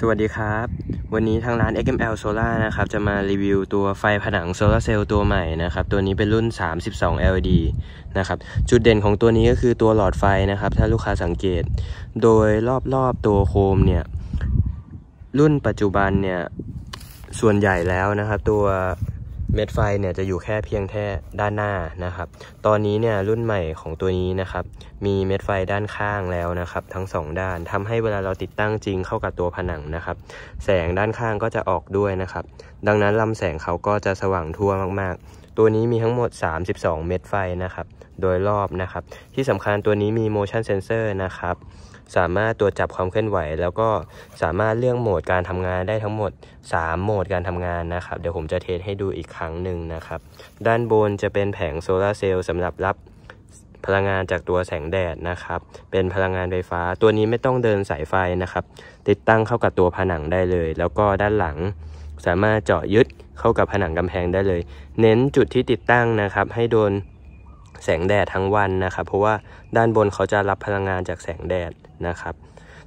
สวัสดีครับ วันนี้ทางร้าน XML Solar นะครับ จะมารีวิวตัวไฟผนังโซลาเซลล์ตัวใหม่นะครับ ตัวนี้เป็นรุ่น 32 LED นะครับ จุดเด่นของตัวนี้ก็คือตัวหลอดไฟนะครับ ถ้าลูกค้าสังเกตโดยรอบๆ ตัวโคมเนี่ย รุ่นปัจจุบันเนี่ย ส่วนใหญ่แล้วนะครับตัวเม็ดไฟเนี่ยจะอยู่แค่เพียงแค่ด้านหน้านะครับ ตอนนี้เนี่ยรุ่นใหม่ของตัวนี้นะครับ มีเม็ดไฟด้านข้างแล้วนะครับ ทั้ง 2 ด้านทำให้เวลาเราติดตั้งจริงเข้ากับตัวผนังนะครับ แสงด้านข้างก็จะออกด้วยนะครับ ดังนั้นลำแสงเขาก็จะสว่างทั่วมากๆตัวนี้มีทั้งหมด 32 เม็ดไฟนะครับโดยรอบนะครับ ที่สำคัญตัวนี้มี motion sensor นะครับ สามารถตรวจจับความเคลื่อนไหว แล้วก็สามารถเลือกโหมดการทำงานได้ทั้งหมด 3 โหมดการทำงานนะครับ เดี๋ยวผมจะเทสให้ดูอีกครั้งหนึ่งนะครับ ด้านบนจะเป็นแผงโซลาเซลล์สำหรับรับพลังงานจากตัวแสงแดดนะครับ เป็นพลังงานไฟฟ้า ตัวนี้ไม่ต้องเดินสายไฟนะครับ ติดตั้งเข้ากับตัวผนังได้เลย แล้วก็ด้านหลัง สามารถเจาะยึดเข้ากับผนังกำแพงได้เลย เน้นจุดที่ติดตั้งนะครับให้โดนแสงแดดทั้งวันนะครับ เพราะว่าด้านบนเขาจะรับพลังงานจากแสงแดดนะครับ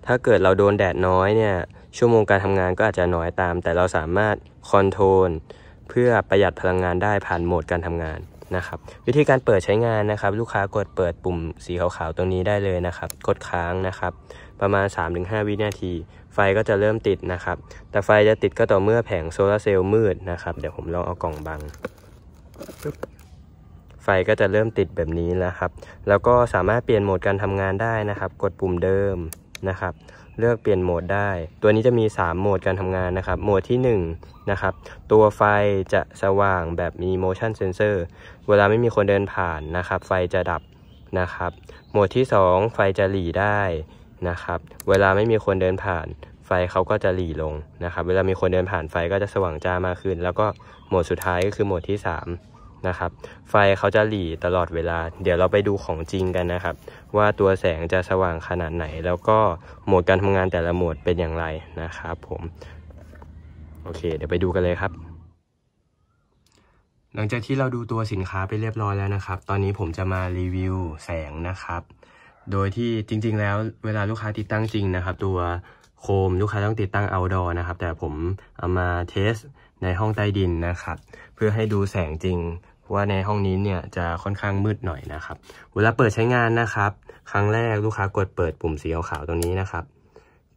ถ้าเกิดเราโดนแดดน้อยเนี่ยชั่วโมงการทำงานก็อาจจะน้อยตาม แต่เราสามารถคอนโทรลเพื่อประหยัดพลังงานได้ผ่านโหมดการทำงานนะครับ วิธีการเปิดใช้งานนะครับ ลูกค้ากดเปิดปุ่มสีขาวๆตรงนี้ได้เลยนะครับ กดค้างนะครับ ประมาณ 3-5 วินาที ไฟก็จะเริ่มติดนะครับ แต่ไฟจะติดก็ต่อเมื่อแผงโซลาเซลล์มืดนะครับเดี๋ยวผมลองเอากล่องบังไฟก็จะเริ่มติดแบบนี้แล้วครับ แล้วก็สามารถเปลี่ยนโหมดการทำงานได้นะครับ กดปุ่มเดิมนะครับ เลือกเปลี่ยนโหมดได้ ตัวนี้จะมี 3โหมดการทำงานนะครับ โหมดที่1นะครับ ตัวไฟจะสว่างแบบมี motion sensor เวลาไม่มีคนเดินผ่านนะครับ ไฟจะดับนะครับ โหมดที่ 2 ไฟจะหลีได้นะครับ เวลาไม่มีคนเดินผ่าน ไฟเขาก็จะหลีลงนะครับ เวลามีคนเดินผ่านไฟก็จะสว่างจ้ามากขึ้น แล้วก็โหมดสุดท้ายก็คือโหมดที่ 3นะครับไฟเขาจะหลีตลอดเวลา เดี๋ยวเราไปดูของจริงกันนะครับ ว่าตัวแสงจะสว่างขนาดไหน แล้วก็โหมดการทำงานแต่ละโหมดเป็นอย่างไรนะครับผมโอเค เดี๋ยวไปดูกันเลยครับ หลังจากที่เราดูตัวสินค้าไปเรียบร้อยแล้วนะครับตอนนี้ผมจะมารีวิวแสงนะครับโดยที่จริง ๆ แล้วเวลาลูกค้าติดตั้งจริงนะครับ ตัวโคมลูกค้าต้องติดตั้งเอาดอนะครับแต่ผมเอามาเทสในห้องใต้ดินนะครับ เพื่อให้ดูแสงจริงว่าในห้องนี้เนี่ย จะค่อนข้างมืดหน่อยนะครับ เวลาเปิดใช้งานนะครับ ครั้งแรกลูกค้ากดเปิดปุ่มสีขาวๆ ตรงนี้นะครับ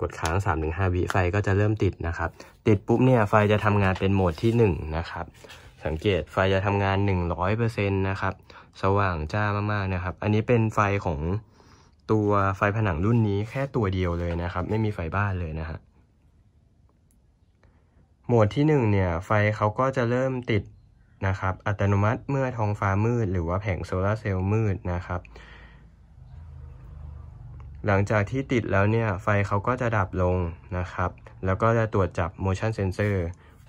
กดค้าง3-5วิไฟก็จะเริ่มติดนะครับ ติดปุ๊บเนี่ยไฟจะทำงานเป็นโหมดที่1นะครับ สังเกตไฟจะทำงาน100%นะครับ สว่างจ้ามากๆนะครับ อันนี้เป็นไฟของตัวไฟผนังรุ่นนี้แค่ตัวเดียวเลยนะครับ ไม่มีไฟบ้านเลยนะฮะ โหมดที่ 1 เนี่ย ไฟเขาก็จะเริ่มติดนะครับ อัตโนมัติเมื่อท้องฟ้ามืด หรือว่าแผงโซลาเซลล์มืดนะครับ หลังจากที่ติดแล้วเนี่ย ไฟเขาก็จะดับลงนะครับ แล้วก็จะตรวจจับ motion sensor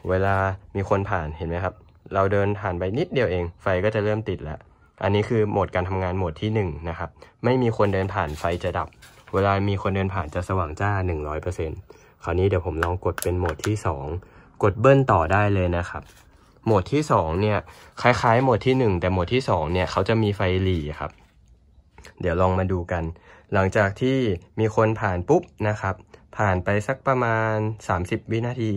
เวลามีคนผ่านเห็นไหมครับ เราเดินผ่านไปนิดเดียวเอง ไฟก็จะเริ่มติดแล้ว อันนี้คือโหมดการทำงานโหมดที่ 1 นะครับ ไม่มีคนเดินผ่านไฟจะดับ เวลามีคนเดินผ่านจะสว่างจ้า 100%คราวนี้เดี๋ยวผมลองกดเป็นโหมดที่ 2 กดเบิ้ลต่อได้เลยนะครับโหมดที่2เนี่ยคล้ายๆโหมดที่ 1 แต่โหมดที่2เนี่ยเขาจะมีไฟหลีครับ เดี๋ยวลองมาดูกัน หลังจากที่มีคนผ่านปุ๊บนะครับ ผ่านไปสักประมาณ 30 วินาที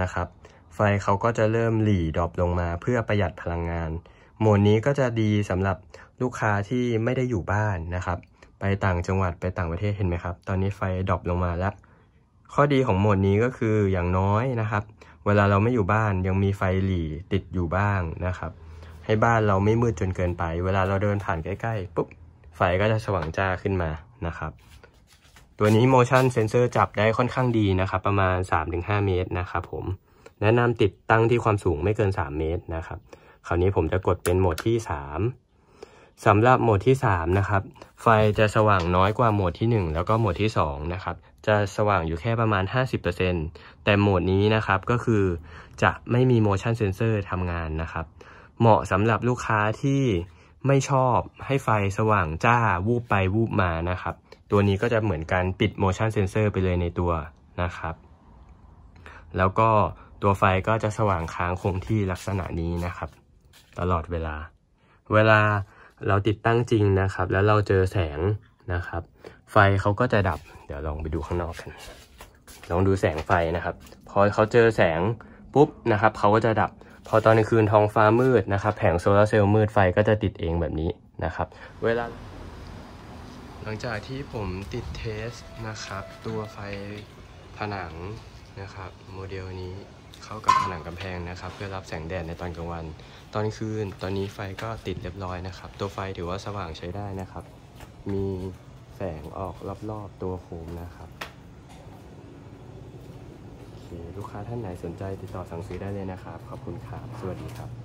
นะครับ ไฟเขาก็จะเริ่มหลีดรอปลงมาเพื่อประหยัดพลังงานโหมดนี้ก็จะดีสำหรับลูกค้าที่ไม่ได้อยู่บ้านนะครับ ไปต่างจังหวัดไปต่างประเทศเห็นไหมครับ ตอนนี้ไฟดรอปลงมาแล้วข้อดีของโหมดนี้ก็คืออย่างน้อยนะครับ เวลาเราไม่อยู่บ้านยังมีไฟหลีติดอยู่บ้างนะครับ ให้บ้านเราไม่มืดจนเกินไปเวลาเราเดินผ่านใกล้ ๆปุ๊บไฟก็จะสว่างจ้าขึ้นมานะครับ ตัวนี้ motion sensor จับได้ค่อนข้างดีนะครับประมาณ 3-5 เมตรนะครับผมแนะนำติดตั้งที่ความสูงไม่เกิน 3 เมตรนะครับ คราวนี้ผมจะกดเป็นโหมดที่ 3สำหรับโหมดที่3นะครับ ไฟจะสว่างน้อยกว่าโหมดที่ 1 แล้วก็โหมดที่2นะครับ จะสว่างอยู่แค่ประมาณ50%แต่โหมดนี้นะครับก็คือจะไม่มี motion sensor ทำงานนะครับ เหมาะสำหรับลูกค้าที่ไม่ชอบให้ไฟสว่างจ้าวูบไปวูบมานะครับ ตัวนี้ก็จะเหมือนการปิด motion sensor ไปเลยในตัวนะครับ แล้วก็ตัวไฟก็จะสว่างค้างคงที่ลักษณะนี้นะครับ ตลอดเวลา เวลาเราติดตั้งจริงนะครับ แล้วเราเจอแสงนะครับ ไฟเขาก็จะดับ เดี๋ยวลองไปดูข้างนอกกัน ลองดูแสงไฟนะครับ พอเขาเจอแสงปุ๊บนะครับเขาก็จะดับ พอตอนกลางคืนท้องฟ้ามืดนะครับ แผงโซลาร์เซลล์มืดไฟก็จะติดเองแบบนี้นะครับ เวลา หลังจากที่ผมติดเทสนะครับ ตัวไฟผนังนะครับ โมเดลนี้เข้ากับผนังกำแพงนะครับ เพื่อรับแสงแดดในตอนกลางวัน ตอนคืน ตอนนี้ไฟก็ติดเรียบร้อยนะครับ ตัวไฟถือว่าสว่างใช้ได้นะครับ มีแสงออกรอบๆ ตัวโคมนะครับลูกค้าท่านไหนสนใจติดต่อสั่งซื้อได้เลยนะครับ ขอบคุณครับสวัสดีครับ